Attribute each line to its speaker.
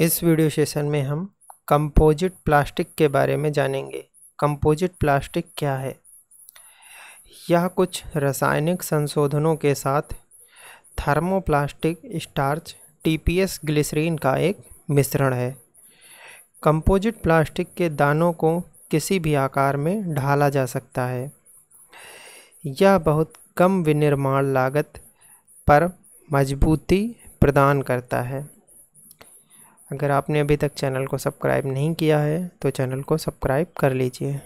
Speaker 1: इस video session में हम कंपोजिट प्लास्टिक के बारे में जानेंगे कंपोजिट प्लास्टिक क्या है यह कुछ रासायनिक संशोधनों के साथ थर्मोप्लास्टिक स्टार्च टीपीएस ग्लिसरीन का एक मिश्रण है कंपोजिट प्लास्टिक के दानों को किसी भी आकार में ढाला जा सकता है यह बहुत कम विनिर्माण लागत पर मजबूती प्रदान करता है अगर आपने अभी तक चैनल को सब्सक्राइब नहीं किया है तो चैनल को सब्सक्राइब कर लीजिए